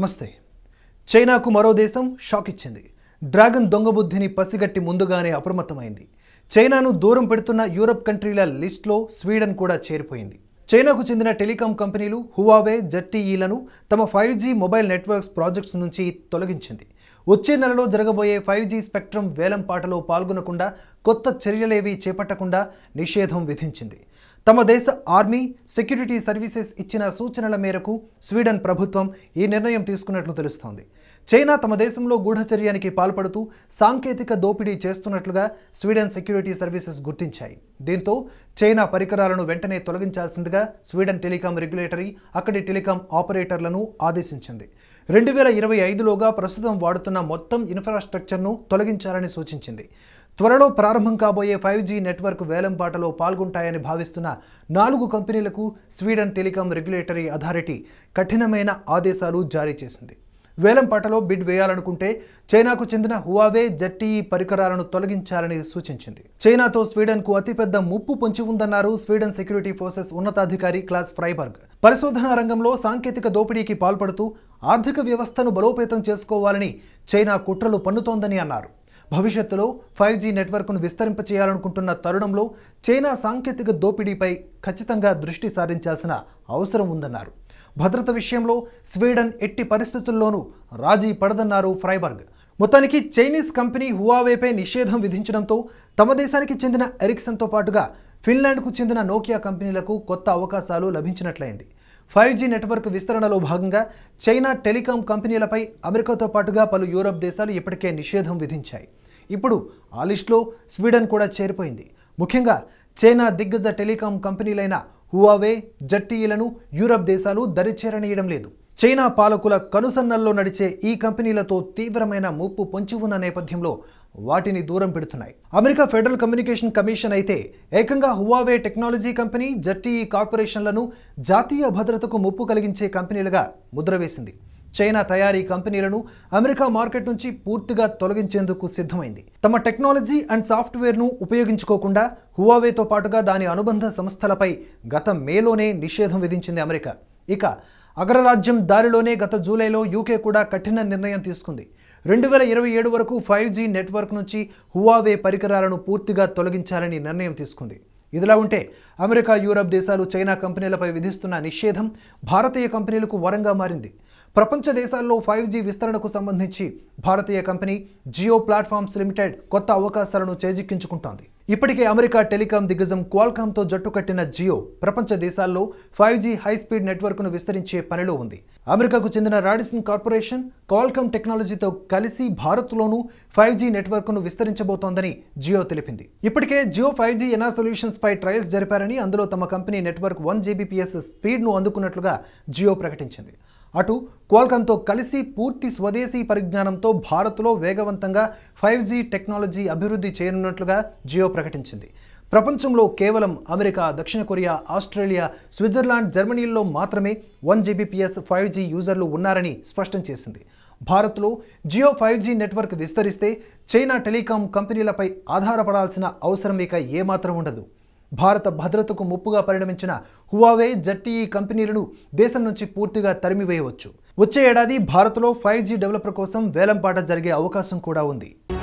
నమస్తే చైనాకు మరో దేశం షాక్ ఇచ్చింది డ్రాగన్ దొంగబుద్ధిని పసిగట్టి ముందుగానే అప్రమత్తమైంది చైనాను దూరం పెడుతున్న యూరప్ కంట్రీల లిస్ట్లో స్వీడన్ కూడా చేరిపోయింది చైనాకు చెందిన టెలికాం కంపెనీలు హువావే జట్టీఈలను తమ five G mobile networks projects నుంచి తొలగించింది వచ్చే నెలలో జరగబోయే ఫైవ్ జీ స్పెక్ట్రమ్ వేలం పాటలో పాల్గొనకుండా కొత్త చర్యలేవీ చేపట్టకుండా నిషేధం విధించింది తమ దేశ ఆర్మీ సెక్యూరిటీ సర్వీసెస్ ఇచ్చిన సూచనల మేరకు స్వీడన్ ప్రభుత్వం ఈ నిర్ణయం తీసుకున్నట్లు తెలుస్తోంది చైనా తమ దేశంలో గూఢచర్యానికి పాల్పడుతూ సాంకేతిక దోపిడీ చేస్తున్నట్లుగా స్వీడన్ సెక్యూరిటీ సర్వీసెస్ గుర్తించాయి దీంతో చైనా పరికరాలను వెంటనే తొలగించాల్సిందిగా స్వీడన్ టెలికాం రెగ్యులేటరీ అక్కడి టెలికాం ఆపరేటర్లను ఆదేశించింది రెండు వేల ఇరవై ఐదులోగా ప్రస్తుతం వాడుతున్న మొత్తం ఇన్ఫ్రాస్ట్రక్చర్ను తొలగించాలని సూచించింది త్వరలో ప్రారంభం కాబోయే ఫైవ్ జీ నెట్వర్క్ వేలంపాటలో పాల్గొంటాయని భావిస్తున్న నాలుగు కంపెనీలకు స్వీడన్ టెలికాం రెగ్యులేటరీ అథారిటీ కఠినమైన ఆదేశాలు జారీ చేసింది వేలంపాటలో బిడ్ వేయాలనుకుంటే చైనాకు చెందిన హువావే జట్టీ పరికరాలను తొలగించాలని సూచించింది చైనాతో స్వీడన్కు అతిపెద్ద ముప్పు పొంచి ఉందన్నారు స్వీడన్ సెక్యూరిటీ ఫోర్సెస్ ఉన్నతాధికారి క్లాస్ ఫ్రైబర్గ్ పరిశోధనా రంగంలో సాంకేతిక దోపిడీకి పాల్పడుతూ ఆర్థిక వ్యవస్థను బలోపేతం చేసుకోవాలని చైనా కుట్రలు పన్నుతోందని అన్నారు భవిష్యత్తులో ఫైవ్ జీ నెట్వర్క్ను విస్తరింపచేయాలనుకుంటున్న తరుణంలో చైనా సాంకేతిక దోపిడీపై ఖచ్చితంగా దృష్టి సారించాల్సిన అవసరం ఉందన్నారు భద్రత విషయంలో స్వీడన్ ఎట్టి పరిస్థితుల్లోనూ రాజీ పడదన్నారు ఫ్రైబర్గ్ మొత్తానికి చైనీస్ కంపెనీ హువావేపై నిషేధం విధించడంతో తమ దేశానికి చెందిన ఎరిక్సన్తో పాటుగా ఫిన్లాండ్కు చెందిన నోకియా కంపెనీలకు కొత్త అవకాశాలు లభించినట్లయింది ఫైవ్ జీ నెట్వర్క్ విస్తరణలో భాగంగా చైనా టెలికాం కంపెనీలపై అమెరికాతో పాటుగా పలు యూరప్ దేశాలు ఇప్పటికే నిషేధం విధించాయి ఇప్పుడు ఆ లిస్టులో స్వీడన్ కూడా చేరిపోయింది ముఖ్యంగా చైనా దిగ్గజ టెలికాం కంపెనీలైన హువావే జట్టీలను యూరప్ దేశాలు దరిచేరనీయడం లేదు చైనా పాలకుల కనుసన్నల్లో నడిచే ఈ కంపెనీలతో తీవ్రమైన ముప్పు పొంచి ఉన్న నేపథ్యంలో వాటిని దూరం పెడుతున్నాయి అమెరికా ఫెడరల్ కమ్యూనికేషన్ కమిషన్ అయితే ఏకంగా హువావే టెక్నాలజీ కంపెనీ జర్టీఈ కార్పొరేషన్లను జాతీయ భద్రతకు ముప్పు కలిగించే కంపెనీలుగా ముద్ర వేసింది చైనా తయారీ కంపెనీలను అమెరికా మార్కెట్ నుంచి పూర్తిగా తొలగించేందుకు సిద్ధమైంది తమ టెక్నాలజీ అండ్ సాఫ్ట్వేర్ను ఉపయోగించుకోకుండా హువావేతో పాటుగా దాని అనుబంధ సంస్థలపై గత మేలోనే నిషేధం విధించింది అమెరికా ఇక అగ్రరాజ్యం దారిలోనే గత జూలైలో యూకే కూడా కఠిన నిర్ణయం తీసుకుంది రెండు వేల ఇరవై ఏడు వరకు ఫైవ్ జీ నెట్వర్క్ నుంచి హువావే పరికరాలను పూర్తిగా తొలగించాలని నిర్ణయం తీసుకుంది ఇదిలా ఉంటే అమెరికా యూరప్ దేశాలు చైనా కంపెనీలపై విధిస్తున్న నిషేధం భారతీయ కంపెనీలకు వరంగా మారింది ప్రపంచ దేశాల్లో ఫైవ్ జీ విస్తరణకు సంబంధించి భారతీయ కంపెనీ జియో ప్లాట్ఫామ్స్ లిమిటెడ్ కొత్త అవకాశాలను చేజిక్కించుకుంటోంది ఇప్పటికే అమెరికా టెలికాం దిగ్గజం క్వాల్కామ్తో జట్టు కట్టిన జియో ప్రపంచ దేశాల్లో ఫైవ్ జీ హైస్పీడ్ నెట్వర్క్ను విస్తరించే పనిలో ఉంది అమెరికాకు చెందిన రాడిసన్ కార్పొరేషన్ క్వాల్కామ్ టెక్నాలజీతో కలిసి భారత్లోనూ ఫైవ్ జీ నెట్వర్క్ను విస్తరించబోతోందని జియో తెలిపింది ఇప్పటికే Jio five G NR solutions పై ట్రయల్స్ జరిపారని అందులో తమ కంపెనీ నెట్వర్క్ వన్ జీబీపీఎస్ స్పీడ్ను అందుకున్నట్లుగా జియో ప్రకటించింది అటు క్వాల్కమ్తో కలిసి పూర్తి స్వదేశీ పరిజ్ఞానంతో భారత్లో వేగవంతంగా ఫైవ్ జీ టెక్నాలజీ అభివృద్ధి చేయనున్నట్లుగా జియో ప్రకటించింది ప్రపంచంలో కేవలం అమెరికా దక్షిణ కొరియా ఆస్ట్రేలియా స్విట్జర్లాండ్ జర్మనీల్లో మాత్రమే వన్ జీబీపీఎస్ ఫైవ్ జీ యూజర్లు ఉన్నారని స్పష్టం చేసింది భారత్లో జియో ఫైవ్ జీ నెట్వర్క్ విస్తరిస్తే చైనా టెలికాం కంపెనీలపై ఆధారపడాల్సిన అవసరం ఇక ఏమాత్రం ఉండదు భారత భద్రతకు ముప్పుగా పరిణమించిన హువావే జట్టీఈ e కంపెనీలను దేశం నుంచి పూర్తిగా తరిమివేయవచ్చు వచ్చే ఏడాది భారత్లో ఫైవ్ జీ డెవలపర్ కోసం వేలంపాట జరిగే అవకాశం కూడా ఉంది